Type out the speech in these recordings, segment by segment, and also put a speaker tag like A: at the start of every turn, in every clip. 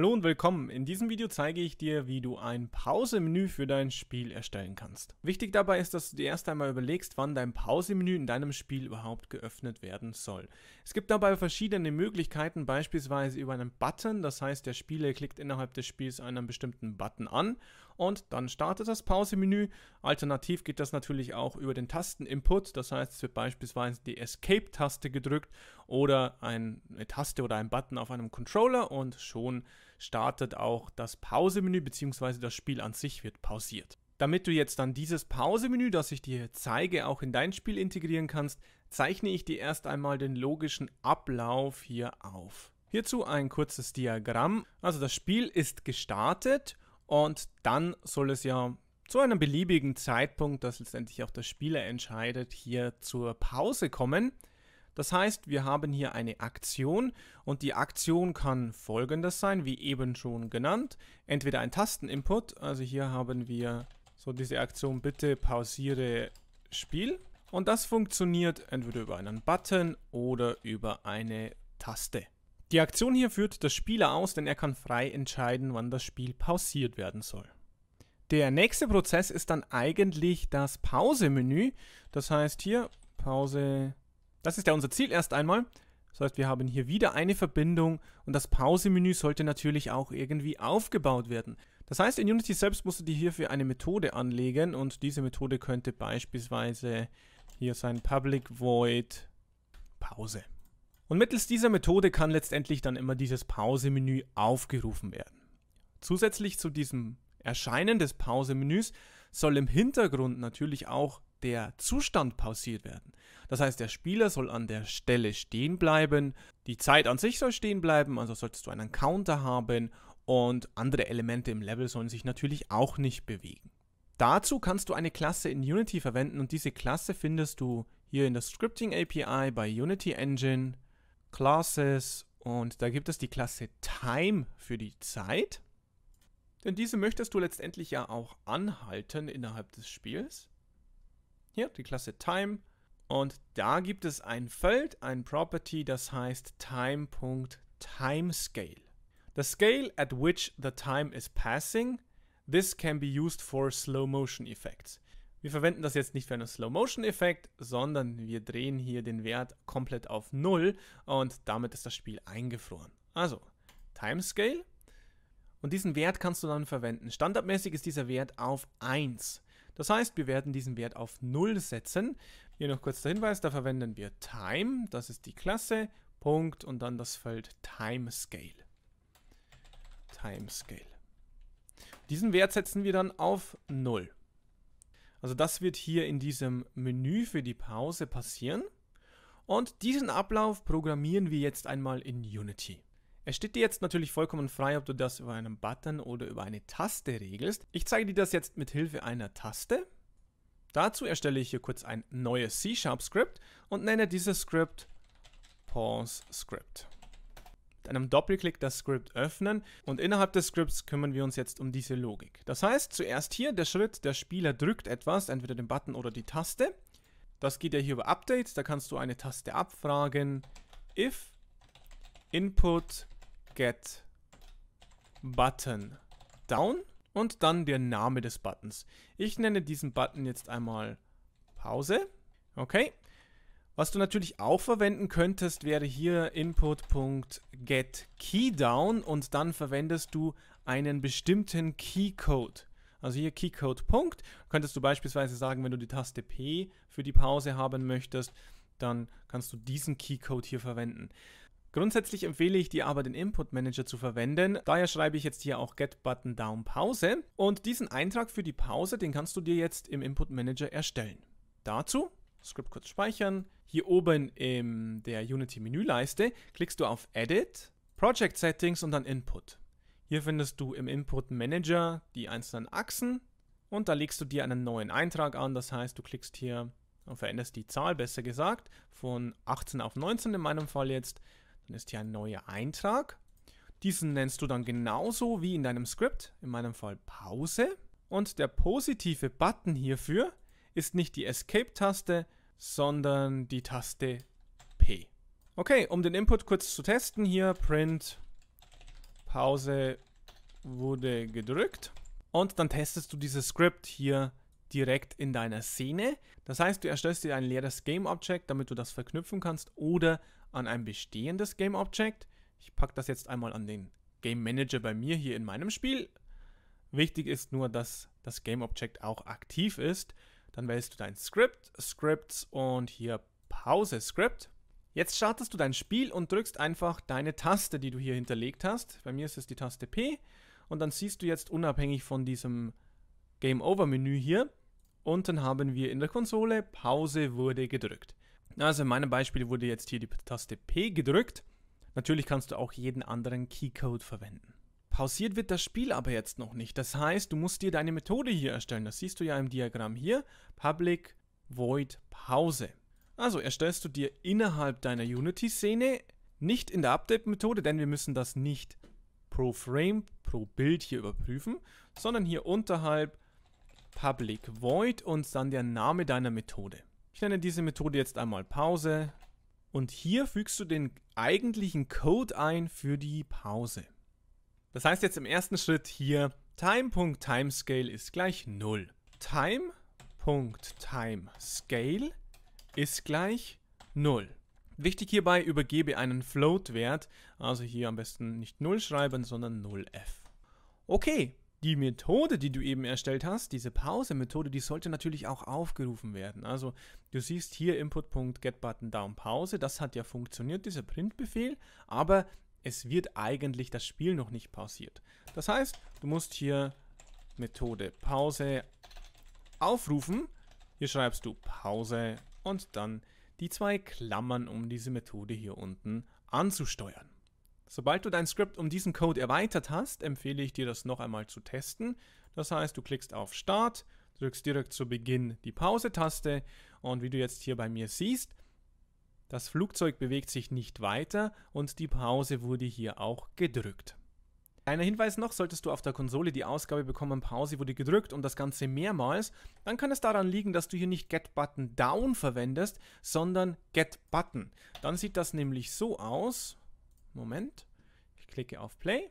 A: Hallo und willkommen. In diesem Video zeige ich dir, wie du ein Pause-Menü für dein Spiel erstellen kannst. Wichtig dabei ist, dass du dir erst einmal überlegst, wann dein Pause-Menü in deinem Spiel überhaupt geöffnet werden soll. Es gibt dabei verschiedene Möglichkeiten, beispielsweise über einen Button, das heißt der Spieler klickt innerhalb des Spiels einen bestimmten Button an und dann startet das Pause-Menü. Alternativ geht das natürlich auch über den Tasteninput, das heißt es wird beispielsweise die Escape-Taste gedrückt oder eine Taste oder ein Button auf einem Controller und schon startet auch das Pausemenü bzw. das Spiel an sich wird pausiert. Damit du jetzt dann dieses Pausemenü, das ich dir zeige, auch in dein Spiel integrieren kannst, zeichne ich dir erst einmal den logischen Ablauf hier auf. Hierzu ein kurzes Diagramm. Also das Spiel ist gestartet und dann soll es ja zu einem beliebigen Zeitpunkt, das letztendlich auch der Spieler entscheidet, hier zur Pause kommen. Das heißt, wir haben hier eine Aktion und die Aktion kann folgendes sein, wie eben schon genannt. Entweder ein Tasteninput, also hier haben wir so diese Aktion, bitte pausiere Spiel. Und das funktioniert entweder über einen Button oder über eine Taste. Die Aktion hier führt der Spieler aus, denn er kann frei entscheiden, wann das Spiel pausiert werden soll. Der nächste Prozess ist dann eigentlich das Pause-Menü. Das heißt hier Pause menü das ist ja unser Ziel erst einmal. Das heißt, wir haben hier wieder eine Verbindung und das Pause-Menü sollte natürlich auch irgendwie aufgebaut werden. Das heißt, in Unity selbst musst du dir hierfür eine Methode anlegen und diese Methode könnte beispielsweise hier sein Public Void Pause. Und mittels dieser Methode kann letztendlich dann immer dieses Pause-Menü aufgerufen werden. Zusätzlich zu diesem Erscheinen des Pause-Menüs soll im Hintergrund natürlich auch der Zustand pausiert werden. Das heißt, der Spieler soll an der Stelle stehen bleiben, die Zeit an sich soll stehen bleiben, also solltest du einen Counter haben und andere Elemente im Level sollen sich natürlich auch nicht bewegen. Dazu kannst du eine Klasse in Unity verwenden und diese Klasse findest du hier in der Scripting API bei Unity Engine, Classes und da gibt es die Klasse Time für die Zeit. Denn diese möchtest du letztendlich ja auch anhalten innerhalb des Spiels. Hier die Klasse Time und da gibt es ein Feld, ein Property, das heißt time.timescale. The scale at which the time is passing, this can be used for slow motion effects. Wir verwenden das jetzt nicht für einen Slow Motion Effekt, sondern wir drehen hier den Wert komplett auf 0 und damit ist das Spiel eingefroren. Also Timescale und diesen Wert kannst du dann verwenden. Standardmäßig ist dieser Wert auf 1. Das heißt, wir werden diesen Wert auf 0 setzen, hier noch kurz der Hinweis, da verwenden wir Time, das ist die Klasse, Punkt und dann das Feld Timescale. Timescale. Diesen Wert setzen wir dann auf 0. Also das wird hier in diesem Menü für die Pause passieren. Und diesen Ablauf programmieren wir jetzt einmal in Unity. Es steht dir jetzt natürlich vollkommen frei, ob du das über einen Button oder über eine Taste regelst. Ich zeige dir das jetzt mit Hilfe einer Taste. Dazu erstelle ich hier kurz ein neues C-Sharp-Skript und nenne dieses Skript Pause Script. Mit einem Doppelklick das Skript öffnen und innerhalb des Skripts kümmern wir uns jetzt um diese Logik. Das heißt, zuerst hier der Schritt, der Spieler drückt etwas, entweder den Button oder die Taste. Das geht ja hier über Updates, da kannst du eine Taste abfragen. If input get button down und dann der Name des Buttons. Ich nenne diesen Button jetzt einmal Pause. Okay. Was du natürlich auch verwenden könntest, wäre hier input.getKeyDown und dann verwendest du einen bestimmten Keycode. Also hier Keycode Punkt. Könntest du beispielsweise sagen, wenn du die Taste P für die Pause haben möchtest, dann kannst du diesen Keycode hier verwenden. Grundsätzlich empfehle ich dir aber, den Input Manager zu verwenden. Daher schreibe ich jetzt hier auch Get Button Down Pause. Und diesen Eintrag für die Pause, den kannst du dir jetzt im Input Manager erstellen. Dazu Script kurz speichern. Hier oben in der Unity Menüleiste klickst du auf Edit, Project Settings und dann Input. Hier findest du im Input Manager die einzelnen Achsen und da legst du dir einen neuen Eintrag an. Das heißt, du klickst hier und veränderst die Zahl, besser gesagt, von 18 auf 19 in meinem Fall jetzt dann ist hier ein neuer Eintrag. Diesen nennst du dann genauso wie in deinem Script, in meinem Fall Pause. Und der positive Button hierfür ist nicht die Escape-Taste, sondern die Taste P. Okay, um den Input kurz zu testen, hier print Pause wurde gedrückt. Und dann testest du dieses Script hier direkt in deiner Szene. Das heißt, du erstellst dir ein leeres Game-Object, damit du das verknüpfen kannst oder an ein bestehendes Game Object. Ich packe das jetzt einmal an den Game Manager bei mir hier in meinem Spiel. Wichtig ist nur, dass das Game Object auch aktiv ist. Dann wählst du dein Script, Scripts und hier Pause Script. Jetzt startest du dein Spiel und drückst einfach deine Taste, die du hier hinterlegt hast. Bei mir ist es die Taste P. Und dann siehst du jetzt unabhängig von diesem Game Over Menü hier, unten haben wir in der Konsole Pause wurde gedrückt. Also in meinem Beispiel wurde jetzt hier die Taste P gedrückt. Natürlich kannst du auch jeden anderen Keycode verwenden. Pausiert wird das Spiel aber jetzt noch nicht. Das heißt, du musst dir deine Methode hier erstellen. Das siehst du ja im Diagramm hier. Public Void Pause. Also erstellst du dir innerhalb deiner Unity-Szene, nicht in der Update-Methode, denn wir müssen das nicht pro Frame, pro Bild hier überprüfen, sondern hier unterhalb Public Void und dann der Name deiner Methode. Ich nenne diese Methode jetzt einmal Pause und hier fügst du den eigentlichen Code ein für die Pause. Das heißt jetzt im ersten Schritt hier time.timescale ist gleich 0. Time.timescale ist gleich 0. Wichtig hierbei, übergebe einen Float-Wert, also hier am besten nicht 0 schreiben, sondern 0f. Okay, die Methode, die du eben erstellt hast, diese Pause-Methode, die sollte natürlich auch aufgerufen werden. Also du siehst hier Input.getButton das hat ja funktioniert, dieser Printbefehl, aber es wird eigentlich das Spiel noch nicht pausiert. Das heißt, du musst hier Methode Pause aufrufen. Hier schreibst du Pause und dann die zwei Klammern, um diese Methode hier unten anzusteuern. Sobald du dein Script um diesen Code erweitert hast, empfehle ich dir das noch einmal zu testen. Das heißt, du klickst auf Start, drückst direkt zu Beginn die Pause-Taste und wie du jetzt hier bei mir siehst, das Flugzeug bewegt sich nicht weiter und die Pause wurde hier auch gedrückt. Kleiner Hinweis noch, solltest du auf der Konsole die Ausgabe bekommen, Pause wurde gedrückt und das Ganze mehrmals, dann kann es daran liegen, dass du hier nicht Get Button Down verwendest, sondern Get Button. Dann sieht das nämlich so aus, Moment. Ich klicke auf Play.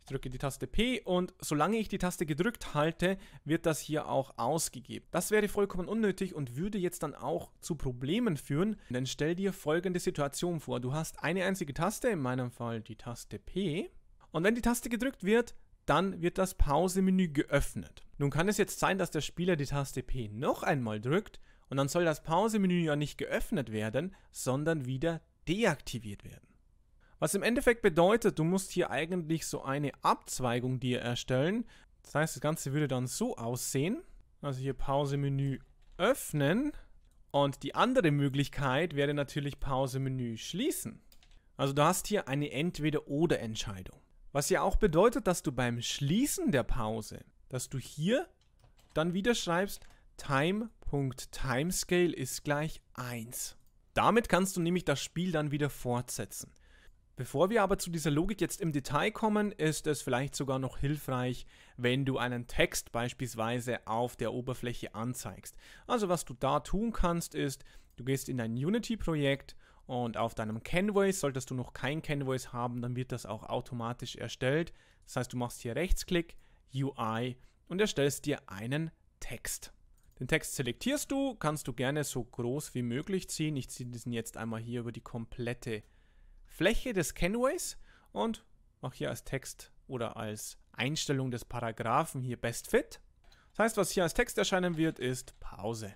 A: Ich drücke die Taste P und solange ich die Taste gedrückt halte, wird das hier auch ausgegeben. Das wäre vollkommen unnötig und würde jetzt dann auch zu Problemen führen. Denn stell dir folgende Situation vor. Du hast eine einzige Taste, in meinem Fall die Taste P. Und wenn die Taste gedrückt wird, dann wird das Pause-Menü geöffnet. Nun kann es jetzt sein, dass der Spieler die Taste P noch einmal drückt und dann soll das Pause-Menü ja nicht geöffnet werden, sondern wieder deaktiviert werden. Was im Endeffekt bedeutet, du musst hier eigentlich so eine Abzweigung dir erstellen. Das heißt, das Ganze würde dann so aussehen. Also hier Pause-Menü öffnen. Und die andere Möglichkeit wäre natürlich Pause-Menü schließen. Also du hast hier eine Entweder-Oder-Entscheidung. Was ja auch bedeutet, dass du beim Schließen der Pause, dass du hier dann wieder schreibst, time.timescale ist gleich 1. Damit kannst du nämlich das Spiel dann wieder fortsetzen. Bevor wir aber zu dieser Logik jetzt im Detail kommen, ist es vielleicht sogar noch hilfreich, wenn du einen Text beispielsweise auf der Oberfläche anzeigst. Also was du da tun kannst ist, du gehst in dein Unity-Projekt und auf deinem Canvas, solltest du noch kein Canvas haben, dann wird das auch automatisch erstellt. Das heißt, du machst hier Rechtsklick, UI und erstellst dir einen Text. Den Text selektierst du, kannst du gerne so groß wie möglich ziehen. Ich ziehe diesen jetzt einmal hier über die komplette Fläche des Canways und mache hier als Text oder als Einstellung des Paragraphen hier Best Fit. Das heißt, was hier als Text erscheinen wird, ist Pause.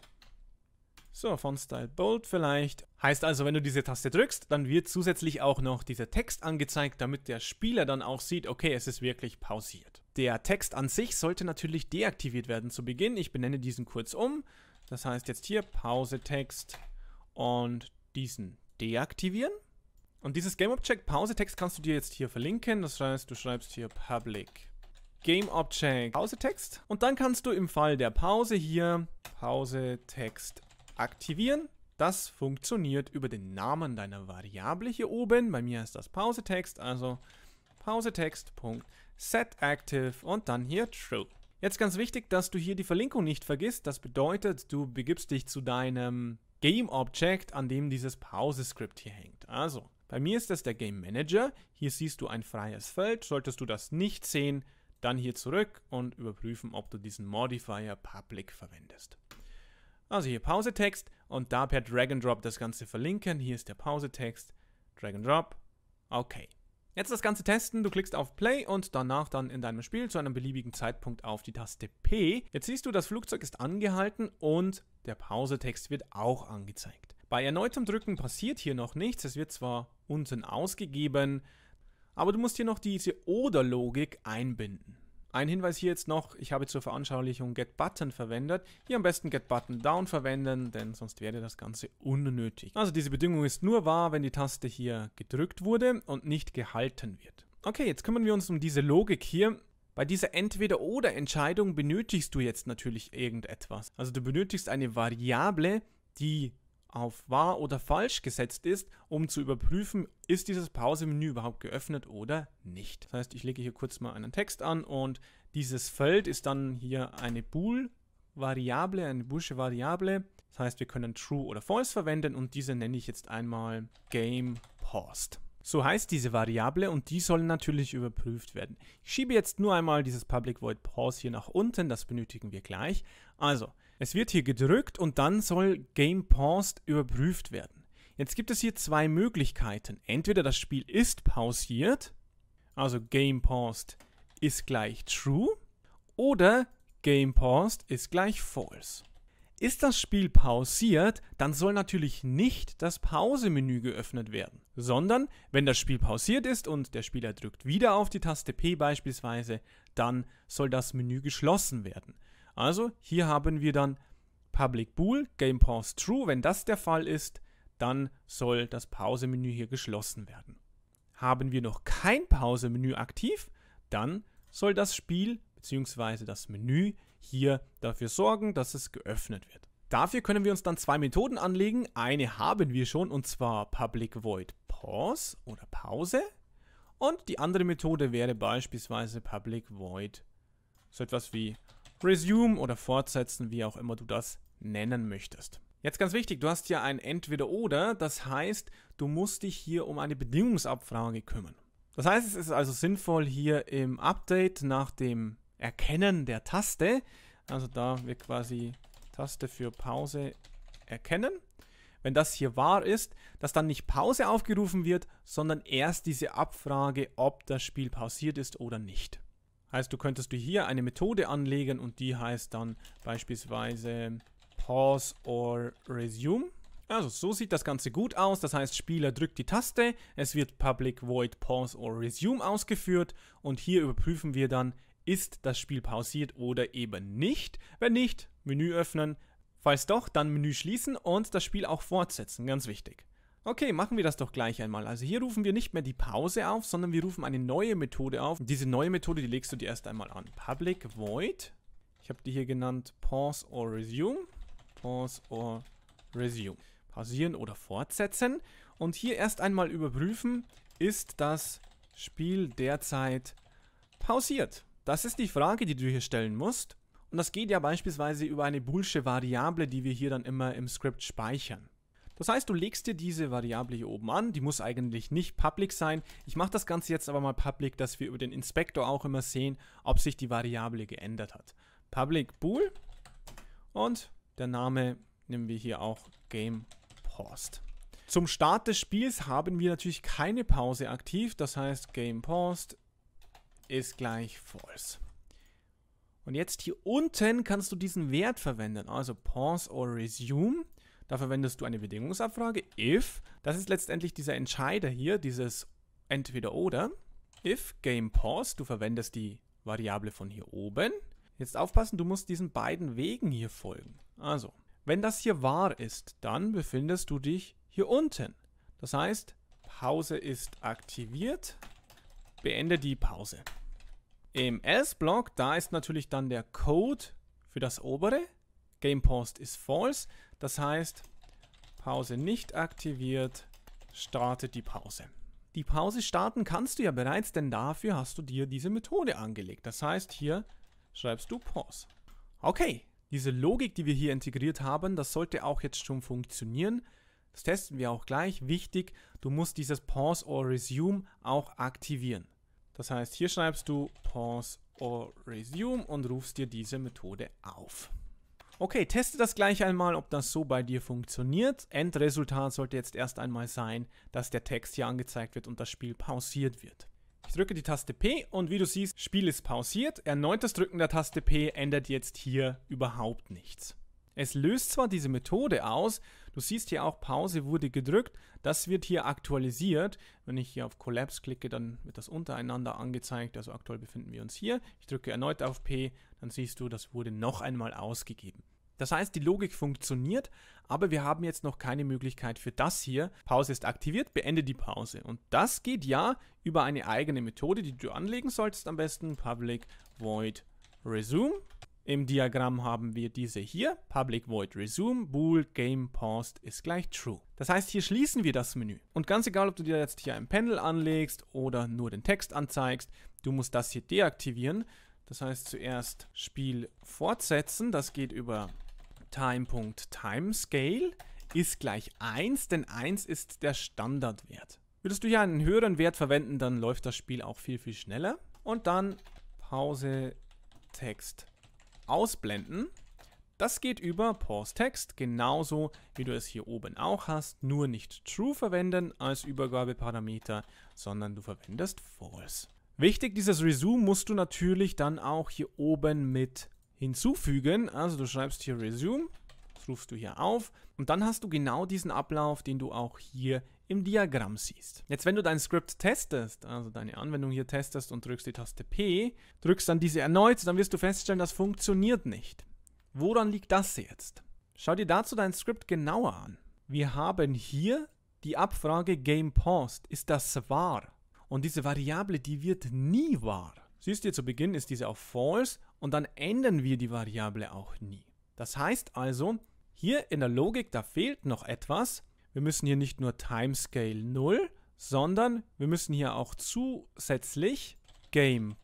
A: So, von Style Bold vielleicht. Heißt also, wenn du diese Taste drückst, dann wird zusätzlich auch noch dieser Text angezeigt, damit der Spieler dann auch sieht, okay, es ist wirklich pausiert. Der Text an sich sollte natürlich deaktiviert werden zu Beginn. Ich benenne diesen kurz um. Das heißt jetzt hier Pause Text und diesen deaktivieren. Und dieses gameobject Object Pause-Text kannst du dir jetzt hier verlinken. Das heißt, du schreibst hier public gameobject Object Pause-Text. Und dann kannst du im Fall der Pause hier Pause-Text aktivieren. Das funktioniert über den Namen deiner Variable hier oben. Bei mir ist das Pause-Text, also Pause-Text.setActive und dann hier True. Jetzt ganz wichtig, dass du hier die Verlinkung nicht vergisst. Das bedeutet, du begibst dich zu deinem GameObject, an dem dieses Pause-Skript hier hängt. Also, bei mir ist das der Game Manager. Hier siehst du ein freies Feld. Solltest du das nicht sehen, dann hier zurück und überprüfen, ob du diesen Modifier Public verwendest. Also hier Pausetext und da per Drag and Drop das Ganze verlinken. Hier ist der Pausetext. Drag and Drop, okay. Jetzt das Ganze testen, du klickst auf Play und danach dann in deinem Spiel zu einem beliebigen Zeitpunkt auf die Taste P. Jetzt siehst du, das Flugzeug ist angehalten und der Pausetext wird auch angezeigt. Bei erneutem Drücken passiert hier noch nichts, es wird zwar unten ausgegeben, aber du musst hier noch diese Oder-Logik einbinden. Ein Hinweis hier jetzt noch, ich habe zur Veranschaulichung getButton verwendet. Hier am besten getButtonDown verwenden, denn sonst wäre das Ganze unnötig. Also diese Bedingung ist nur wahr, wenn die Taste hier gedrückt wurde und nicht gehalten wird. Okay, jetzt kümmern wir uns um diese Logik hier. Bei dieser Entweder-Oder-Entscheidung benötigst du jetzt natürlich irgendetwas. Also du benötigst eine Variable, die auf wahr oder falsch gesetzt ist, um zu überprüfen, ist dieses Pause-Menü überhaupt geöffnet oder nicht. Das heißt, ich lege hier kurz mal einen Text an und dieses Feld ist dann hier eine Bool-Variable, eine boolsche Variable. Das heißt, wir können True oder False verwenden und diese nenne ich jetzt einmal Game Paused. So heißt diese Variable und die soll natürlich überprüft werden. Ich schiebe jetzt nur einmal dieses Public Void Pause hier nach unten, das benötigen wir gleich. Also, es wird hier gedrückt und dann soll Game Paused überprüft werden. Jetzt gibt es hier zwei Möglichkeiten. Entweder das Spiel ist pausiert, also Game Paused ist gleich True, oder Game Paused ist gleich False. Ist das Spiel pausiert, dann soll natürlich nicht das Pause-Menü geöffnet werden, sondern wenn das Spiel pausiert ist und der Spieler drückt wieder auf die Taste P beispielsweise, dann soll das Menü geschlossen werden. Also hier haben wir dann Public Bool, Game Pause True. Wenn das der Fall ist, dann soll das Pause-Menü hier geschlossen werden. Haben wir noch kein Pause-Menü aktiv, dann soll das Spiel bzw. das Menü hier dafür sorgen, dass es geöffnet wird. Dafür können wir uns dann zwei Methoden anlegen. Eine haben wir schon und zwar Public Void Pause oder Pause. Und die andere Methode wäre beispielsweise Public Void so etwas wie Resume oder fortsetzen, wie auch immer du das nennen möchtest. Jetzt ganz wichtig, du hast ja ein Entweder-Oder, das heißt, du musst dich hier um eine Bedingungsabfrage kümmern. Das heißt, es ist also sinnvoll, hier im Update nach dem Erkennen der Taste, also da wir quasi Taste für Pause erkennen, wenn das hier wahr ist, dass dann nicht Pause aufgerufen wird, sondern erst diese Abfrage, ob das Spiel pausiert ist oder nicht. Heißt, du könntest du hier eine Methode anlegen und die heißt dann beispielsweise Pause or Resume. Also so sieht das Ganze gut aus. Das heißt, Spieler drückt die Taste, es wird Public Void Pause or Resume ausgeführt und hier überprüfen wir dann, ist das Spiel pausiert oder eben nicht. Wenn nicht, Menü öffnen. Falls doch, dann Menü schließen und das Spiel auch fortsetzen. Ganz wichtig. Okay, machen wir das doch gleich einmal. Also hier rufen wir nicht mehr die Pause auf, sondern wir rufen eine neue Methode auf. diese neue Methode, die legst du dir erst einmal an. Public Void. Ich habe die hier genannt Pause or Resume. Pause or Resume. Pausieren oder fortsetzen. Und hier erst einmal überprüfen, ist das Spiel derzeit pausiert. Das ist die Frage, die du hier stellen musst. Und das geht ja beispielsweise über eine boolsche Variable, die wir hier dann immer im Script speichern. Das heißt, du legst dir diese Variable hier oben an, die muss eigentlich nicht public sein. Ich mache das Ganze jetzt aber mal public, dass wir über den Inspektor auch immer sehen, ob sich die Variable geändert hat. Public bool und der Name nehmen wir hier auch game paused. Zum Start des Spiels haben wir natürlich keine Pause aktiv, das heißt game paused ist gleich false. Und jetzt hier unten kannst du diesen Wert verwenden, also pause or resume. Da verwendest du eine Bedingungsabfrage, if. Das ist letztendlich dieser Entscheider hier, dieses Entweder-Oder. If Game Pause, du verwendest die Variable von hier oben. Jetzt aufpassen, du musst diesen beiden Wegen hier folgen. Also, wenn das hier wahr ist, dann befindest du dich hier unten. Das heißt, Pause ist aktiviert, beende die Pause. Im Else-Block, da ist natürlich dann der Code für das obere GamePost ist false. Das heißt, Pause nicht aktiviert, startet die Pause. Die Pause starten kannst du ja bereits, denn dafür hast du dir diese Methode angelegt. Das heißt, hier schreibst du Pause. Okay, diese Logik, die wir hier integriert haben, das sollte auch jetzt schon funktionieren. Das testen wir auch gleich. Wichtig, du musst dieses Pause or Resume auch aktivieren. Das heißt, hier schreibst du Pause or Resume und rufst dir diese Methode auf. Okay, teste das gleich einmal, ob das so bei dir funktioniert. Endresultat sollte jetzt erst einmal sein, dass der Text hier angezeigt wird und das Spiel pausiert wird. Ich drücke die Taste P und wie du siehst, Spiel ist pausiert. Erneutes Drücken der Taste P ändert jetzt hier überhaupt nichts. Es löst zwar diese Methode aus, du siehst hier auch Pause wurde gedrückt, das wird hier aktualisiert. Wenn ich hier auf Collapse klicke, dann wird das untereinander angezeigt, also aktuell befinden wir uns hier. Ich drücke erneut auf P, dann siehst du, das wurde noch einmal ausgegeben. Das heißt, die Logik funktioniert, aber wir haben jetzt noch keine Möglichkeit für das hier. Pause ist aktiviert, beende die Pause. Und das geht ja über eine eigene Methode, die du anlegen solltest am besten. Public Void Resume. Im Diagramm haben wir diese hier, public void resume, bool game paused ist gleich true. Das heißt, hier schließen wir das Menü. Und ganz egal, ob du dir jetzt hier ein Panel anlegst oder nur den Text anzeigst, du musst das hier deaktivieren, das heißt zuerst Spiel fortsetzen. Das geht über Time.timescale ist gleich 1, denn 1 ist der Standardwert. Würdest du hier einen höheren Wert verwenden, dann läuft das Spiel auch viel, viel schneller. Und dann Pause Text ausblenden. Das geht über Pause Text, genauso wie du es hier oben auch hast, nur nicht True verwenden als Übergabeparameter, sondern du verwendest False. Wichtig, dieses Resume musst du natürlich dann auch hier oben mit hinzufügen. Also du schreibst hier Resume, das rufst du hier auf und dann hast du genau diesen Ablauf, den du auch hier im Diagramm siehst. Jetzt, wenn du dein Script testest, also deine Anwendung hier testest und drückst die Taste P, drückst dann diese erneut, dann wirst du feststellen, das funktioniert nicht. Woran liegt das jetzt? Schau dir dazu dein Script genauer an. Wir haben hier die Abfrage Game GamePaused. Ist das wahr? Und diese Variable, die wird nie wahr. Siehst du, zu Beginn ist diese auf false und dann ändern wir die Variable auch nie. Das heißt also, hier in der Logik, da fehlt noch etwas. Wir müssen hier nicht nur Timescale 0, sondern wir müssen hier auch zusätzlich Game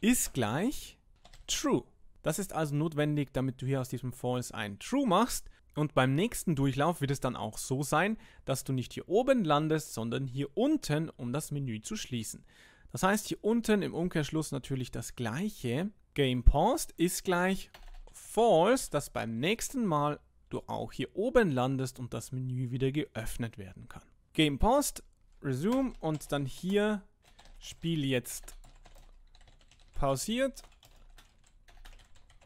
A: ist gleich True. Das ist also notwendig, damit du hier aus diesem False ein True machst und beim nächsten Durchlauf wird es dann auch so sein, dass du nicht hier oben landest, sondern hier unten, um das Menü zu schließen. Das heißt, hier unten im Umkehrschluss natürlich das gleiche. Game Paused ist gleich False, dass beim nächsten Mal du auch hier oben landest und das Menü wieder geöffnet werden kann. Game Paused, Resume und dann hier Spiel jetzt pausiert,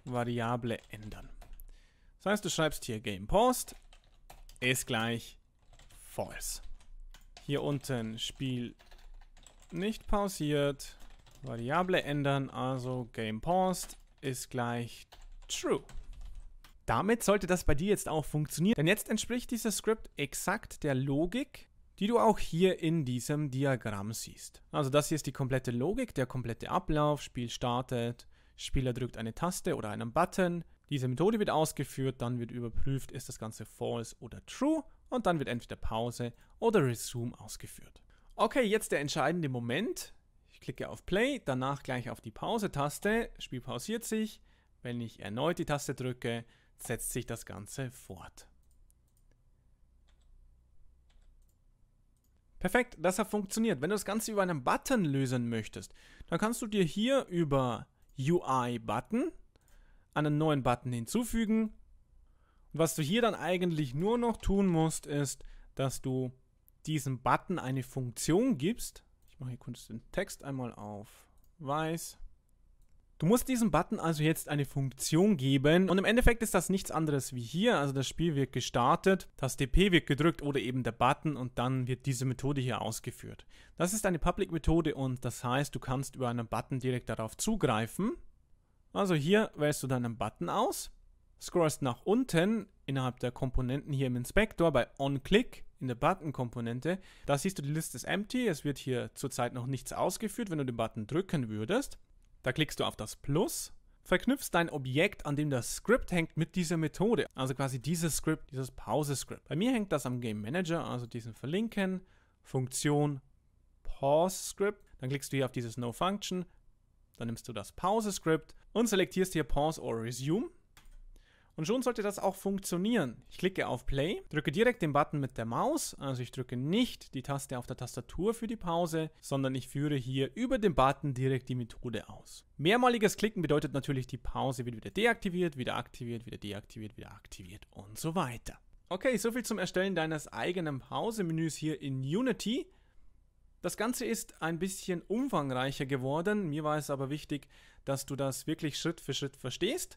A: Variable ändern. Das heißt, du schreibst hier Game Post ist gleich false. Hier unten Spiel nicht pausiert, Variable ändern, also Game Paused ist gleich true. Damit sollte das bei dir jetzt auch funktionieren, denn jetzt entspricht dieses Script exakt der Logik, die du auch hier in diesem Diagramm siehst. Also das hier ist die komplette Logik, der komplette Ablauf, Spiel startet, Spieler drückt eine Taste oder einen Button, diese Methode wird ausgeführt, dann wird überprüft, ist das Ganze false oder true und dann wird entweder Pause oder Resume ausgeführt. Okay, jetzt der entscheidende Moment. Ich klicke auf Play, danach gleich auf die Pause-Taste, Spiel pausiert sich. Wenn ich erneut die Taste drücke, setzt sich das Ganze fort. Perfekt, das hat funktioniert. Wenn du das Ganze über einen Button lösen möchtest, dann kannst du dir hier über UI-Button einen neuen Button hinzufügen. Und was du hier dann eigentlich nur noch tun musst, ist, dass du diesem Button eine Funktion gibst. Ich mache hier kurz den Text einmal auf weiß. Du musst diesem Button also jetzt eine Funktion geben und im Endeffekt ist das nichts anderes wie hier. Also das Spiel wird gestartet, das DP wird gedrückt oder eben der Button und dann wird diese Methode hier ausgeführt. Das ist eine Public-Methode und das heißt, du kannst über einen Button direkt darauf zugreifen. Also hier wählst du deinen Button aus, scrollst nach unten innerhalb der Komponenten hier im Inspektor bei OnClick in der Button-Komponente. Da siehst du, die Liste ist empty, es wird hier zurzeit noch nichts ausgeführt, wenn du den Button drücken würdest. Da klickst du auf das Plus, verknüpfst dein Objekt, an dem das Script hängt, mit dieser Methode. Also quasi dieses Script, dieses Pause-Script. Bei mir hängt das am Game Manager, also diesen Verlinken, Funktion, Pause-Script. Dann klickst du hier auf dieses No-Function, dann nimmst du das Pause-Script und selektierst hier Pause or Resume. Und schon sollte das auch funktionieren. Ich klicke auf Play, drücke direkt den Button mit der Maus, also ich drücke nicht die Taste auf der Tastatur für die Pause, sondern ich führe hier über den Button direkt die Methode aus. Mehrmaliges Klicken bedeutet natürlich, die Pause wird wieder deaktiviert, wieder aktiviert, wieder deaktiviert, wieder aktiviert und so weiter. Okay, soviel zum Erstellen deines eigenen Pause-Menüs hier in Unity. Das Ganze ist ein bisschen umfangreicher geworden. Mir war es aber wichtig, dass du das wirklich Schritt für Schritt verstehst.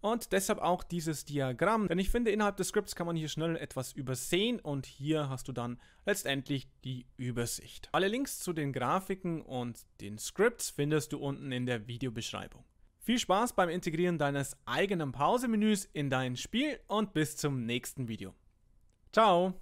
A: Und deshalb auch dieses Diagramm, denn ich finde, innerhalb des Scripts kann man hier schnell etwas übersehen und hier hast du dann letztendlich die Übersicht. Alle Links zu den Grafiken und den Scripts findest du unten in der Videobeschreibung. Viel Spaß beim Integrieren deines eigenen Pausemenüs in dein Spiel und bis zum nächsten Video. Ciao!